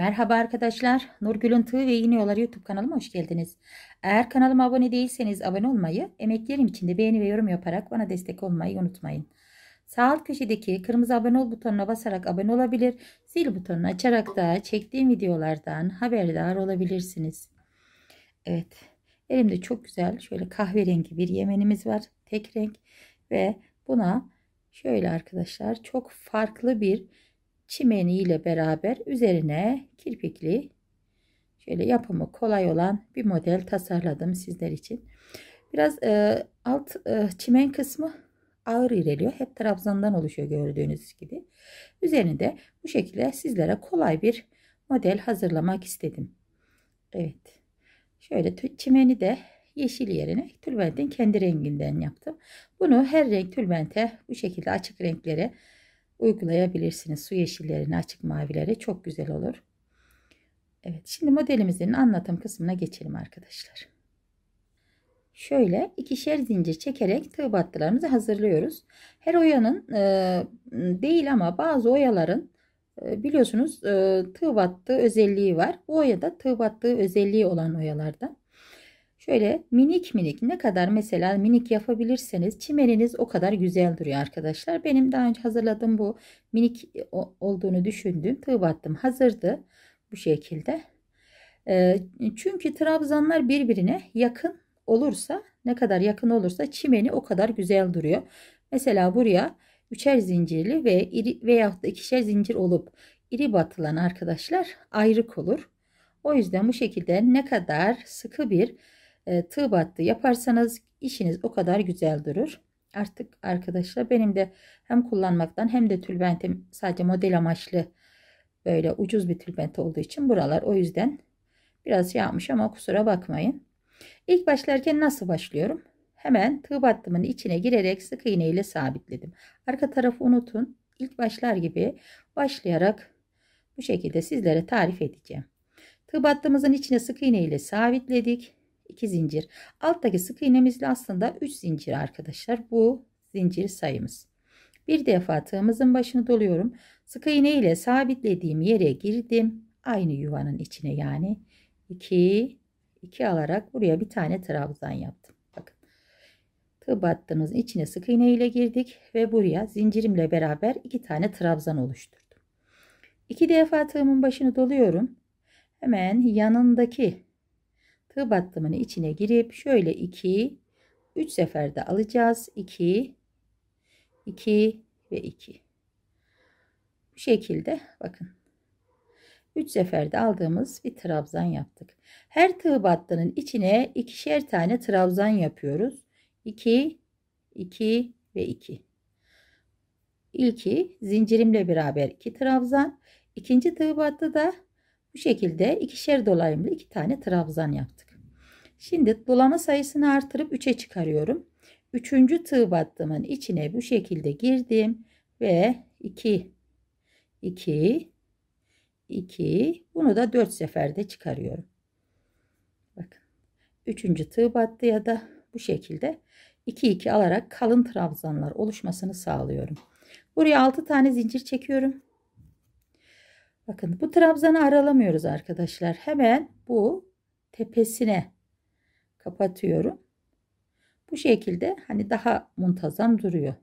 Merhaba arkadaşlar. Nurgül'ün Tığ ve İğne Yolları YouTube kanalıma hoş geldiniz. Eğer kanalıma abone değilseniz abone olmayı, emeklerim için de beğeni ve yorum yaparak bana destek olmayı unutmayın. Sağ alt köşedeki kırmızı abone ol butonuna basarak abone olabilir, zil butonunu açarak da çektiğim videolardan haberdar olabilirsiniz. Evet, elimde çok güzel şöyle kahverengi bir yemenimiz var. Tek renk ve buna şöyle arkadaşlar çok farklı bir çimeni ile beraber üzerine kirpikli şöyle yapımı kolay olan bir model tasarladım sizler için. Biraz e, alt e, çimen kısmı ağır ireliyor. Hep trabzandan oluşuyor gördüğünüz gibi. Üzerinde bu şekilde sizlere kolay bir model hazırlamak istedim. Evet. Şöyle çimeni de yeşil yerine tülbentin kendi renginden yaptım. Bunu her renk tülbente bu şekilde açık renklere uygulayabilirsiniz. Su yeşillerini açık mavilere çok güzel olur. Evet, şimdi modelimizin anlatım kısmına geçelim arkadaşlar. Şöyle ikişer zincir çekerek tığ battılarımızı hazırlıyoruz. Her oyanın e, değil ama bazı oyaların e, biliyorsunuz e, tığ battı özelliği var. Bu oyada tığ battığı özelliği olan oyalardan. Şöyle minik minik ne kadar mesela minik yapabilirseniz çimeniniz o kadar güzel duruyor arkadaşlar. Benim daha önce hazırladığım bu minik e, olduğunu düşündüm. Tığ battım hazırdı bu şekilde. Ee, çünkü trabzanlar birbirine yakın olursa ne kadar yakın olursa çimeni o kadar güzel duruyor. Mesela buraya üçer zincirli ve iri veyahut da ikişer zincir olup iri batılan arkadaşlar ayrık olur. O yüzden bu şekilde ne kadar sıkı bir e, tığ battı yaparsanız işiniz o kadar güzel durur. Artık arkadaşlar benim de hem kullanmaktan hem de tülbentim sadece model amaçlı böyle ucuz bir tülbent olduğu için buralar o yüzden biraz yağmış ama kusura bakmayın. İlk başlarken nasıl başlıyorum? Hemen tığ battımın içine girerek sık iğne ile sabitledim. Arka tarafı unutun. İlk başlar gibi başlayarak bu şekilde sizlere tarif edeceğim. Tığ battığımızın içine sık iğne ile sabitledik. 2 zincir. Alttaki sık iğnemizle aslında 3 zincir arkadaşlar. Bu zincir sayımız. Bir defa tığımızın başını doluyorum. Sık iğne ile sabitlediğim yere girdim. Aynı yuvanın içine yani 2 2 alarak buraya bir tane trabzan yaptım. Bakın. Tığ battığımızın içine sık iğne ile girdik ve buraya zincirimle beraber iki tane trabzan oluşturdum. İki defa tığımın başını doluyorum. Hemen yanındaki tığ battımının içine girip şöyle 2 3 seferde alacağız 2 2 ve 2 bu şekilde bakın 3 seferde aldığımız bir trabzan yaptık her tığ battının içine ikişer tane trabzan yapıyoruz 2 2 ve 2 İlki zincirimle beraber 2 trabzan ikinci tığ battı da bu şekilde ikişer dolayımlı iki tane trabzan yaptık. Şimdi dolama sayısını artırıp 3'e çıkarıyorum. Üçüncü tığ battımın içine bu şekilde girdim ve 2 2 2 bunu da 4 seferde çıkarıyorum. Bakın. Üçüncü tığ battı ya da bu şekilde 2 2 alarak kalın trabzanlar oluşmasını sağlıyorum. Buraya 6 tane zincir çekiyorum. Bakın bu trabzanı aralamıyoruz arkadaşlar. Hemen bu tepesine kapatıyorum. Bu şekilde hani daha muntazam duruyor.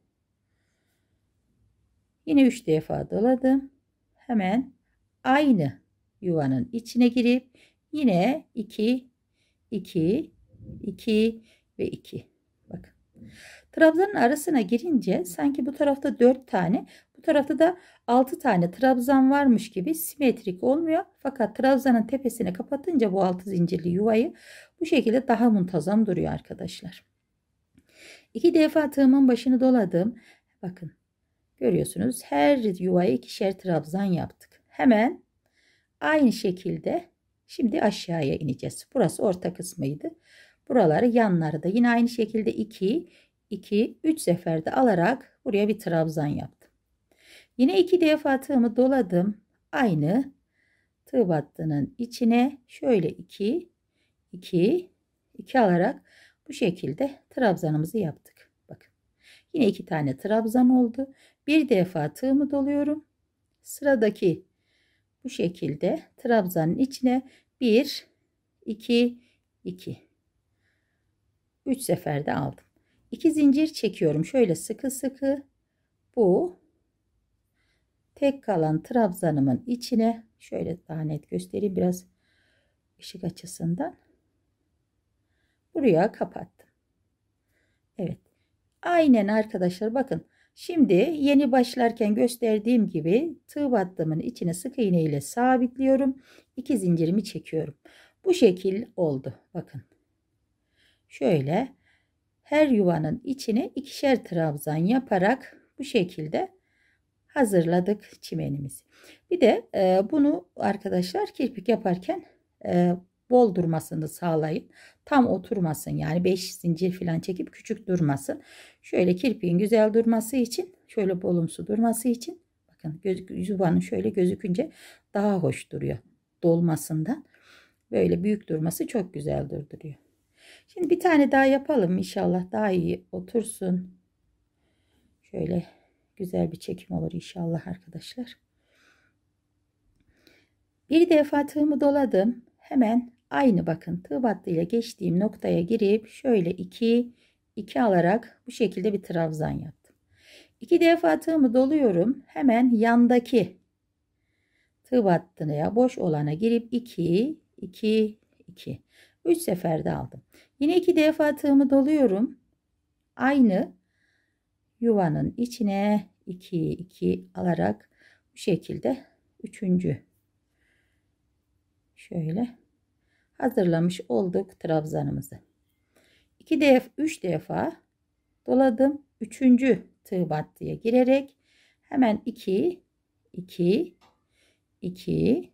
Yine 3 defa doladım. Hemen aynı yuvanın içine girip yine 2 2 2 ve 2. Bakın. Trabzanın arasına girince sanki bu tarafta 4 tane, bu tarafta da 6 tane trabzan varmış gibi simetrik olmuyor. Fakat trabzanın tepesine kapatınca bu 6 zincirli yuvayı bu şekilde daha muntazam duruyor arkadaşlar. 2 defa tığımın başını doladım. Bakın görüyorsunuz her yuvaya ikişer trabzan yaptık. Hemen aynı şekilde şimdi aşağıya ineceğiz. Burası orta kısmıydı. Buraları yanları da yine aynı şekilde 2, 2, 3 seferde alarak buraya bir trabzan yaptım. Yine iki defa tığımı doladım. Aynı tığ battının içine şöyle iki, iki, iki alarak bu şekilde trabzanımızı yaptık. Bakın. Yine iki tane trabzan oldu. Bir defa tığımı doluyorum. Sıradaki bu şekilde trabzanın içine 1 2 2 3 seferde aldım. 2 zincir çekiyorum. Şöyle sıkı sıkı bu Tek kalan trabzanımın içine şöyle daha net göstereyim biraz ışık açısından. Buraya kapattım. Evet. Aynen arkadaşlar bakın. Şimdi yeni başlarken gösterdiğim gibi tığ battımın içine sık iğne ile sabitliyorum. iki zincirimi çekiyorum. Bu şekil oldu. Bakın. Şöyle her yuvanın içine ikişer trabzan yaparak bu şekilde hazırladık çimenimizi. Bir de e, bunu arkadaşlar kirpik yaparken e, bol durmasını sağlayın. Tam oturmasın yani 5 zincir falan çekip küçük durmasın. Şöyle kirpiğin güzel durması için şöyle bolumsu durması için bakın göz, yuvanın şöyle gözükünce daha hoş duruyor dolmasından. Böyle büyük durması çok güzel durduruyor. Şimdi bir tane daha yapalım inşallah daha iyi otursun. Şöyle güzel bir çekim olur inşallah arkadaşlar. Bir defa tığımı doladım. Hemen aynı bakın tığ battığıyla geçtiğim noktaya girip şöyle 2 2 alarak bu şekilde bir trabzan yaptım. 2 defa tığımı doluyorum. Hemen yandaki tığ battığına ya boş olana girip 2 2 2 3 seferde aldım. Yine 2 defa tığımı doluyorum. Aynı yuvanın içine 2 2 alarak bu şekilde üçüncü şöyle hazırlamış olduk trabzanımızı. 2 defa 3 defa doladım. 3. tığ battıya girerek hemen 2 2 2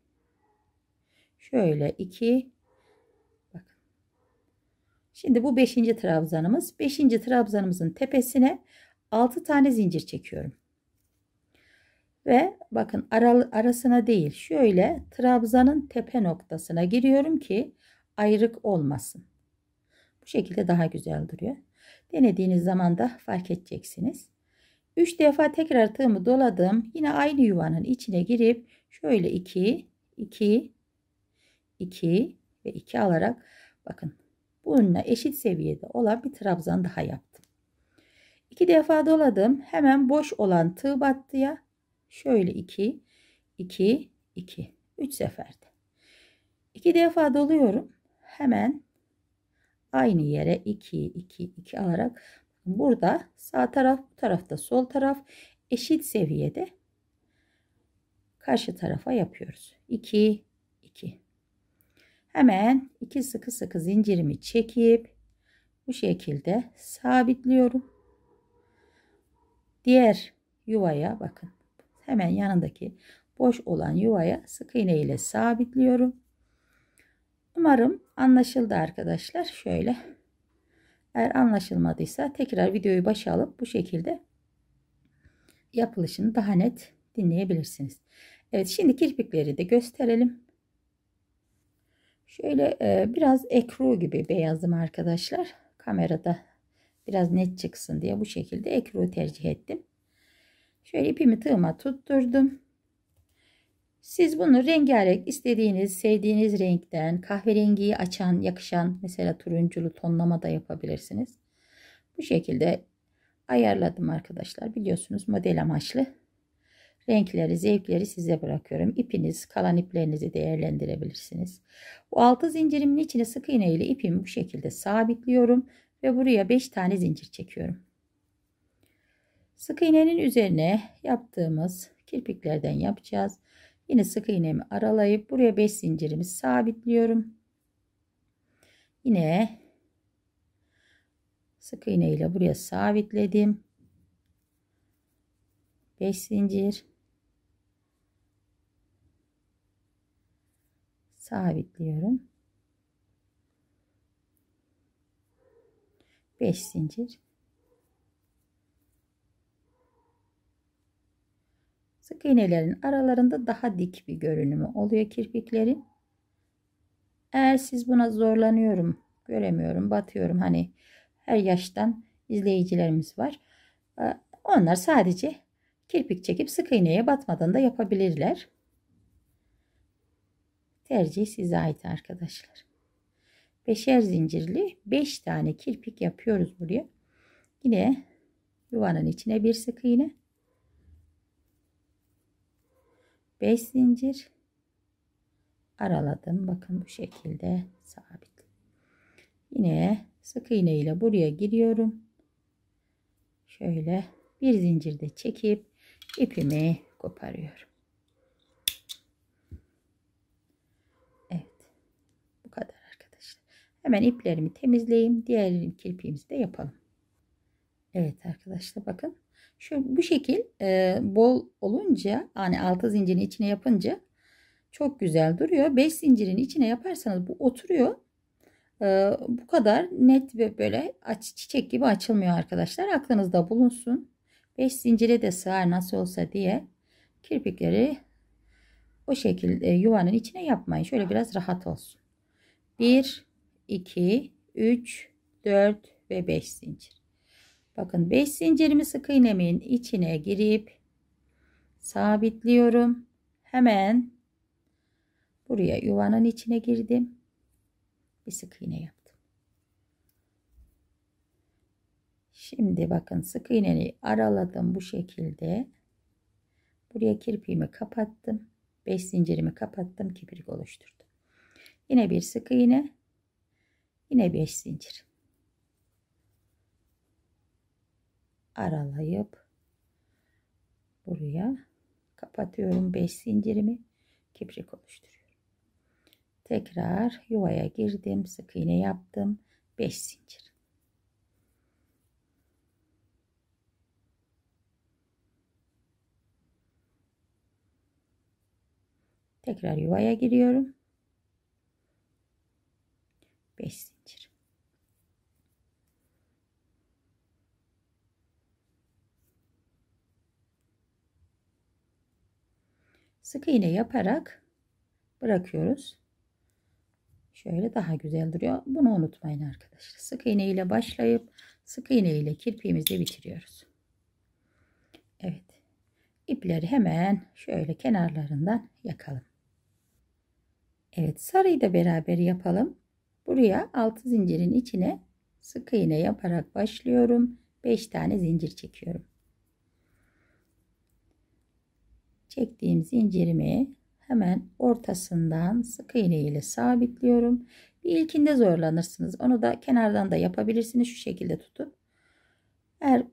şöyle 2 bakın. Şimdi bu 5. trabzanımız. 5. trabzanımızın tepesine 6 tane zincir çekiyorum. Ve bakın aral, arasına değil şöyle trabzanın tepe noktasına giriyorum ki ayrık olmasın. Bu şekilde daha güzel duruyor. Denediğiniz zaman da fark edeceksiniz. 3 defa tekrar tığımı doladım. Yine aynı yuvanın içine girip şöyle 2, 2, 2 ve 2 alarak bakın bununla eşit seviyede olan bir trabzan daha yaptım. İki defa doladım. Hemen boş olan tığ battıya şöyle 2 2 2 3 seferde. İki defa doluyorum. Hemen aynı yere 2 2 2 alarak burada sağ taraf bu tarafta sol taraf eşit seviyede karşı tarafa yapıyoruz. 2 2 Hemen iki sıkı sıkı zincirimi çekip bu şekilde sabitliyorum. Diğer yuvaya bakın. Hemen yanındaki boş olan yuvaya sık iğne ile sabitliyorum. Umarım anlaşıldı arkadaşlar. Şöyle. Eğer anlaşılmadıysa tekrar videoyu başa alıp bu şekilde yapılışını daha net dinleyebilirsiniz. Evet şimdi kirpikleri de gösterelim. Şöyle e, biraz ekru gibi beyazım arkadaşlar. Kamerada biraz net çıksın diye bu şekilde ekru tercih ettim. Şöyle ipimi tığıma tutturdum. Siz bunu rengarenk istediğiniz, sevdiğiniz renkten kahverengiyi açan, yakışan mesela turunculu tonlama da yapabilirsiniz. Bu şekilde ayarladım arkadaşlar. Biliyorsunuz model amaçlı. Renkleri, zevkleri size bırakıyorum. İpiniz, kalan iplerinizi değerlendirebilirsiniz. Bu altı zincirimin içine sık iğne ile ipimi bu şekilde sabitliyorum ve buraya 5 tane zincir çekiyorum. Sık iğnenin üzerine yaptığımız kirpiklerden yapacağız. Yine sık iğnemi aralayıp buraya 5 zincirimi sabitliyorum. Yine sık iğne ile buraya sabitledim. 5 zincir sabitliyorum. 5 zincir sık iğnelerin aralarında daha dik bir görünümü oluyor kirpiklerin eğer siz buna zorlanıyorum göremiyorum batıyorum hani her yaştan izleyicilerimiz var ee, onlar sadece kirpik çekip sık iğneye batmadan da yapabilirler tercih size ait arkadaşlar beşer zincirli 5 tane kirpik yapıyoruz buraya. Yine yuvanın içine bir sık iğne. 5 zincir araladım. Bakın bu şekilde sabit. Yine sık iğne ile buraya giriyorum. Şöyle bir zincirde çekip ipimi koparıyorum. Hemen iplerimi temizleyeyim. Diğer kirpiğimizi de yapalım. Evet arkadaşlar bakın. Şu bu şekil e, bol olunca hani altı zincirin içine yapınca çok güzel duruyor. 5 zincirin içine yaparsanız bu oturuyor. E, bu kadar net ve böyle aç, çiçek gibi açılmıyor arkadaşlar. Aklınızda bulunsun. 5 zincire de sığar nasıl olsa diye kirpikleri o şekilde yuvanın içine yapmayın. Şöyle biraz rahat olsun. 1 2, 3, 4 ve 5 zincir. Bakın 5 zincirimi sık iğnemin içine girip sabitliyorum. Hemen buraya yuvanın içine girdim. Bir sık iğne yaptım. Şimdi bakın sık iğneni araladım bu şekilde. Buraya kirpiğimi kapattım. 5 zincirimi kapattım. Kiprik oluşturdum. Yine bir sık iğne Yine 5 zincir. Aralayıp buraya kapatıyorum 5 zincirimi. Kiprik oluşturuyorum. Tekrar yuvaya girdim. Sık iğne yaptım. 5 zincir. Tekrar yuvaya giriyorum. 5 sık iğne yaparak bırakıyoruz. Şöyle daha güzel duruyor. Bunu unutmayın arkadaşlar. Sık iğne ile başlayıp sık iğne ile kirpiğimizi bitiriyoruz. Evet. İpleri hemen şöyle kenarlarından yakalım. Evet sarıyı da beraber yapalım. Buraya 6 zincirin içine sık iğne yaparak başlıyorum. 5 tane zincir çekiyorum. çektiğim zincirimi hemen ortasından sık iğne ile sabitliyorum. Bir ilkinde zorlanırsınız. Onu da kenardan da yapabilirsiniz şu şekilde tutup. Eğer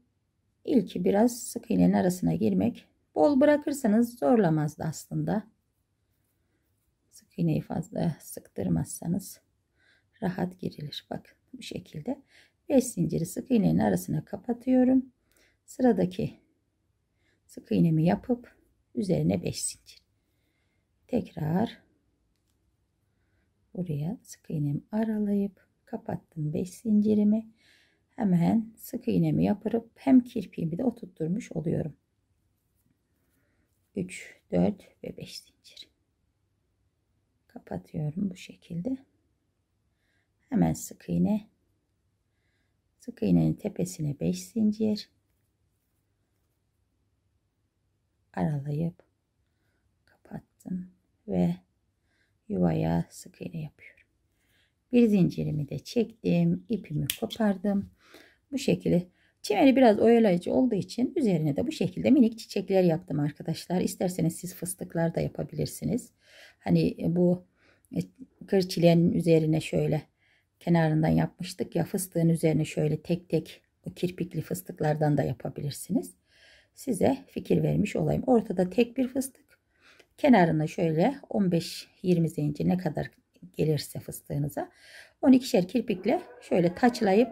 ilki biraz sık iğnenin arasına girmek bol bırakırsanız zorlamazdı aslında. Sık iğneyi fazla sıktırmazsanız rahat girilir. Bak bu şekilde 5 zinciri sık iğnenin arasına kapatıyorum. Sıradaki sık iğnemi yapıp Üzerine 5 zincir. Tekrar buraya sık iğnemi aralayıp kapattım 5 zincirimi. Hemen sık iğnemi yapıp hem kirpiğimi de oturtmuş oluyorum. 3, 4 ve 5 zincir. Kapatıyorum bu şekilde. Hemen sık iğne. Sık iğnenin tepesine 5 zincir. aralayıp kapattım ve yuvaya sık iğne yapıyorum. Bir zincirimi de çektim. ipimi kopardım. Bu şekilde çimeri biraz oyalayıcı olduğu için üzerine de bu şekilde minik çiçekler yaptım arkadaşlar. İsterseniz siz fıstıklar da yapabilirsiniz. Hani bu e, kır çilenin üzerine şöyle kenarından yapmıştık ya fıstığın üzerine şöyle tek tek o kirpikli fıstıklardan da yapabilirsiniz size fikir vermiş olayım. Ortada tek bir fıstık. Kenarına şöyle 15-20 zincir ne kadar gelirse fıstığınıza 12'şer kirpikle şöyle taçlayıp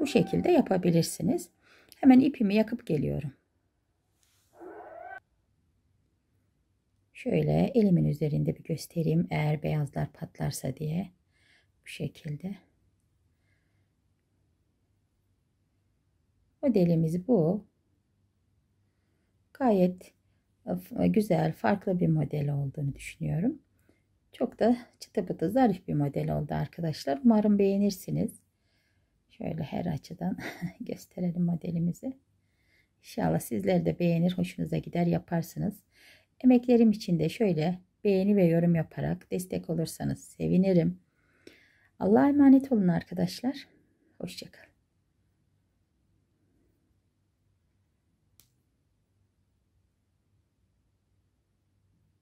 bu şekilde yapabilirsiniz. Hemen ipimi yakıp geliyorum. Şöyle elimin üzerinde bir göstereyim eğer beyazlar patlarsa diye bu şekilde. Modelimiz bu gayet e, e, güzel, farklı bir model olduğunu düşünüyorum. Çok da çıtı pıtı zarif bir model oldu arkadaşlar. Umarım beğenirsiniz. Şöyle her açıdan gösterelim modelimizi. İnşallah sizler de beğenir, hoşunuza gider yaparsınız. Emeklerim için de şöyle beğeni ve yorum yaparak destek olursanız sevinirim. Allah'a emanet olun arkadaşlar. Hoşçakalın.